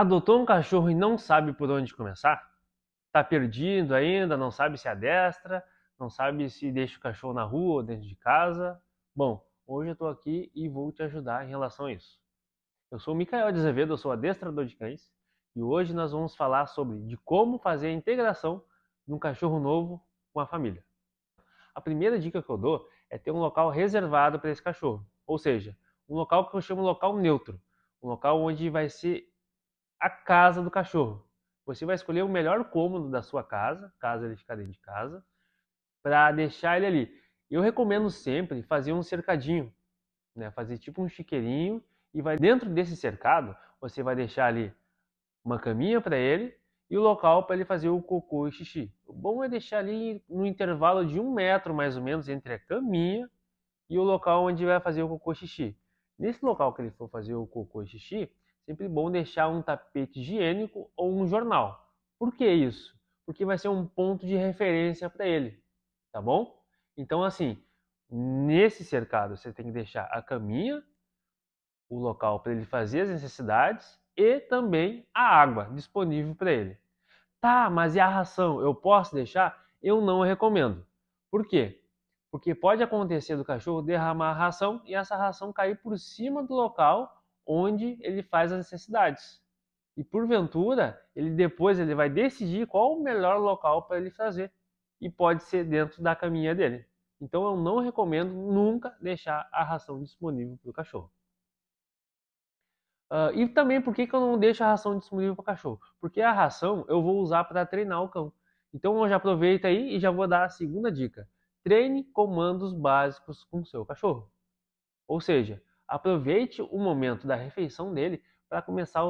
Adotou um cachorro e não sabe por onde começar? Tá perdido ainda, não sabe se adestra, não sabe se deixa o cachorro na rua ou dentro de casa? Bom, hoje eu estou aqui e vou te ajudar em relação a isso. Eu sou o Micael de Azevedo, eu sou adestrador de cães e hoje nós vamos falar sobre de como fazer a integração de um cachorro novo com a família. A primeira dica que eu dou é ter um local reservado para esse cachorro, ou seja, um local que eu chamo local neutro, um local onde vai ser a casa do cachorro. Você vai escolher o melhor cômodo da sua casa, caso ele ficar dentro de casa, para deixar ele ali. Eu recomendo sempre fazer um cercadinho, né? fazer tipo um chiqueirinho e vai dentro desse cercado você vai deixar ali uma caminha para ele e o local para ele fazer o cocô e xixi. O bom é deixar ali no intervalo de um metro mais ou menos entre a caminha e o local onde vai fazer o cocô e xixi. Nesse local que ele for fazer o cocô e xixi, sempre bom deixar um tapete higiênico ou um jornal. Por que isso? Porque vai ser um ponto de referência para ele, tá bom? Então, assim, nesse cercado você tem que deixar a caminha, o local para ele fazer as necessidades e também a água disponível para ele. Tá, mas e a ração? Eu posso deixar? Eu não recomendo. Por quê? Porque pode acontecer do cachorro derramar a ração e essa ração cair por cima do local onde ele faz as necessidades. E porventura, ele depois ele vai decidir qual o melhor local para ele fazer e pode ser dentro da caminha dele. Então eu não recomendo nunca deixar a ração disponível para o cachorro. Uh, e também por que, que eu não deixo a ração disponível para o cachorro? Porque a ração eu vou usar para treinar o cão. Então eu já aproveito aí e já vou dar a segunda dica. Treine comandos básicos com o seu cachorro. Ou seja, Aproveite o momento da refeição dele para começar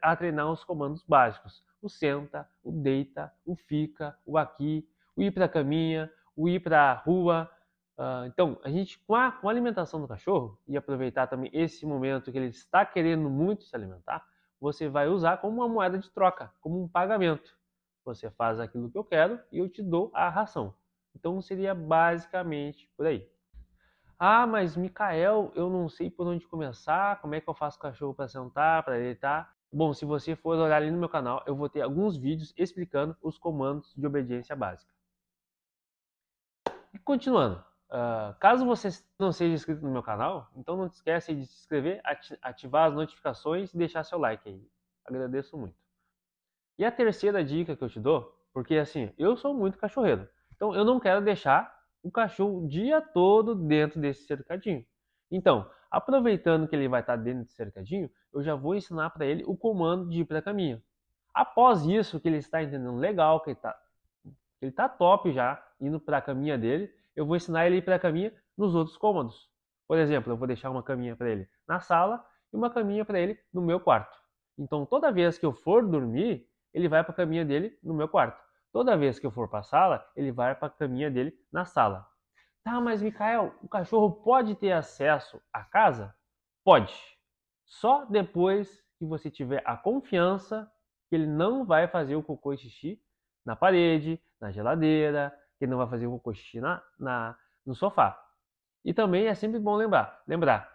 a treinar os comandos básicos: o senta, o deita, o fica, o aqui, o ir para a caminha, o ir para a rua. Ah, então, a gente com a, com a alimentação do cachorro e aproveitar também esse momento que ele está querendo muito se alimentar, você vai usar como uma moeda de troca, como um pagamento. Você faz aquilo que eu quero e eu te dou a ração. Então seria basicamente por aí. Ah, mas Micael, eu não sei por onde começar, como é que eu faço cachorro para sentar, para deitar? Bom, se você for olhar ali no meu canal, eu vou ter alguns vídeos explicando os comandos de obediência básica. E continuando, uh, caso você não seja inscrito no meu canal, então não esqueça de se inscrever, ativar as notificações e deixar seu like aí. Agradeço muito. E a terceira dica que eu te dou, porque assim, eu sou muito cachorreiro, então eu não quero deixar o cachorro o dia todo dentro desse cercadinho. Então, aproveitando que ele vai estar tá dentro desse cercadinho, eu já vou ensinar para ele o comando de ir para a caminha. Após isso, que ele está entendendo legal, que ele está ele tá top já, indo para a caminha dele, eu vou ensinar ele ir para a caminha nos outros cômodos. Por exemplo, eu vou deixar uma caminha para ele na sala e uma caminha para ele no meu quarto. Então, toda vez que eu for dormir, ele vai para a caminha dele no meu quarto. Toda vez que eu for para a sala, ele vai para a caminha dele na sala. Tá, mas Mikael, o cachorro pode ter acesso à casa? Pode. Só depois que você tiver a confiança que ele não vai fazer o cocô e xixi na parede, na geladeira, que ele não vai fazer o cocô e xixi na, na, no sofá. E também é sempre bom lembrar, lembrar,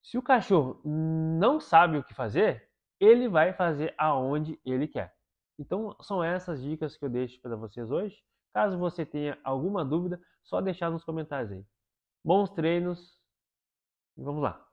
se o cachorro não sabe o que fazer, ele vai fazer aonde ele quer. Então são essas dicas que eu deixo para vocês hoje. Caso você tenha alguma dúvida, só deixar nos comentários aí. Bons treinos e vamos lá.